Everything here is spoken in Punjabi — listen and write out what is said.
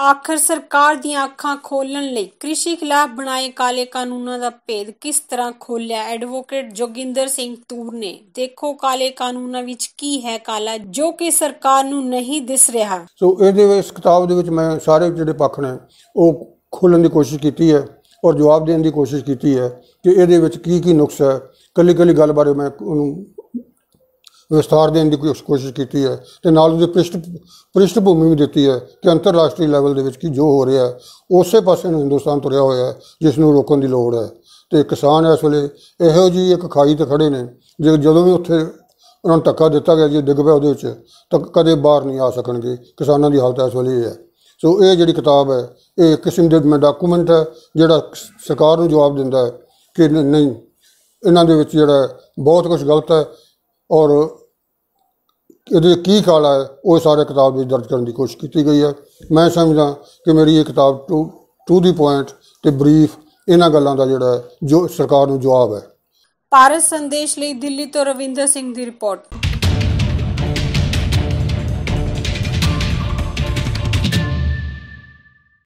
ਆਖਰ ਸਰਕਾਰ ਦੀਆਂ ਅੱਖਾਂ ਖੋਲਣ ਲਈ ਕ੍ਰਿਸ਼ੀ ਖਿਲਾਫ ਬਣਾਏ ਕਾਲੇ ਕਾਨੂੰਨਾਂ ਦਾ ਭੇਦ ਕਿਸ ਤਰ੍ਹਾਂ ਖੋਲਿਆ ਐਡਵੋਕੇਟ ਜੋਗਿੰਦਰ ਸਿੰਘ ਤੂਰ ਨੇ ਦੇਖੋ ਕਾਲੇ ਕਾਨੂੰਨਾਂ ਵਿੱਚ ਕੀ ਹੈ ਕਾਲਾ ਜੋ ਕਿ ਸਰਕਾਰ ਨੂੰ ਨਹੀਂ ਦਿਸ ਰਿਹਾ ਸੋ ਇਹਦੇ ਵਿੱਚ ਕਿਤਾਬ ਦੇ ਵਿੱਚ ਮੈਂ ਸਾਰੇ ਜਿਹੜੇ ਪੱਖ ਨੇ ਉਹ ਖੋਲਣ ਦੀ ਕੋਸ਼ਿਸ਼ ਕੀਤੀ ਹੈ ਔਰ ਜਵਾਬ ਦੇਣ ਦੀ ਕੋਸ਼ਿਸ਼ ਕੀਤੀ ਹੈ ਕਿ ਇਹਦੇ ਵਿੱਚ ਕੀ ਕੀ ਨੁਕਸ ਹੈ ਕੱਲੀ ਕੱਲੀ ਗੱਲ ਬਾਰੇ ਮੈਂ ਉਹਨੂੰ ਵਿਸਥਾਰ ਦੇਣ ਦੀ ਕੋਸ਼ਿਸ਼ ਕੀਤੀ ਹੈ ਤੇ ਨਾਲ ਉਹਦੇ ਪ੍ਰਿਸ਼ਟ ਪ੍ਰਿਸ਼ਟ ਭੂਮੀ ਵੀ ਦਿੱਤੀ ਹੈ ਕਿ ਅੰਤਰਰਾਸ਼ਟਰੀ ਲੈਵਲ ਦੇ ਵਿੱਚ ਕੀ ਜੋ ਹੋ ਰਿਹਾ ਹੈ ਉਸੇ ਪਾਸੇ ਨੂੰ ਹਿੰਦੁਸਤਾਨ ਤੁਰਿਆ ਹੋਇਆ ਜਿਸ ਨੂੰ ਰੋਕਣ ਦੀ ਲੋੜ ਹੈ ਤੇ ਕਿਸਾਨ ਇਸ ਵੇਲੇ ਇਹੋ ਜੀ ਇੱਕ ਖਾਈ ਤੇ ਖੜੇ ਨੇ ਜੇ ਜਦੋਂ ਵੀ ਉੱਥੇ ਉਹਨਾਂ ਨੂੰ ਧੱਕਾ ਦਿੱਤਾ ਗਿਆ ਜੇ ਡਿੱਗ ਪਿਆ ਉਹਦੇ ਵਿੱਚ ਤਾਂ ਕਦੇ ਬਾਹਰ ਨਹੀਂ ਆ ਸਕਣਗੇ ਕਿਸਾਨਾਂ ਦੀ ਹਾਲਤ ਇਸ ਵੇਲੇ ਇਹ ਹੈ ਸੋ ਇਹ ਜਿਹੜੀ ਕਿਤਾਬ ਹੈ ਇਹ ਕਿਸਮ ਦੇ ਡਾਕੂਮੈਂਟ ਹੈ ਜਿਹੜਾ ਸਰਕਾਰ ਨੂੰ ਜਵਾਬ ਦਿੰਦਾ ਹੈ ਕਿ ਨਹੀਂ ਇਹਨਾਂ ਦੇ ਵਿੱਚ ਜਿਹੜਾ ਬਹੁਤ ਕੁਝ ਗਲਤ ਹੈ ਔਰ ਇਹਦੇ ਕੀ ਕਾਲਾ ਹੈ ਉਹ ਸਾਰੇ ਕਿਤਾਬ ਵਿੱਚ ਦਰਜ ਕਰਨ ਦੀ ਕੋਸ਼ਿਸ਼ ਕੀਤੀ ਗਈ ਹੈ ਮੈਂ ਸਮਝਦਾ ਕਿ ਮੇਰੀ ਇਹ ਕਿਤਾਬ ਟੂ ਟੂ ਦੀ ਪੁਆਇੰਟ ਤੇ ਬਰੀਫ ਇਹਨਾਂ ਗੱਲਾਂ ਦਾ ਜਿਹੜਾ ਜੋ ਸਰਕਾਰ ਨੂੰ ਜਵਾਬ ਹੈ ਪਾਰਸ ਸੰਦੇਸ਼ ਲਈ ਦਿੱਲੀ ਤੋਂ ਰਵਿੰਦਰ ਸਿੰਘ ਦੀ ਰਿਪੋਰਟ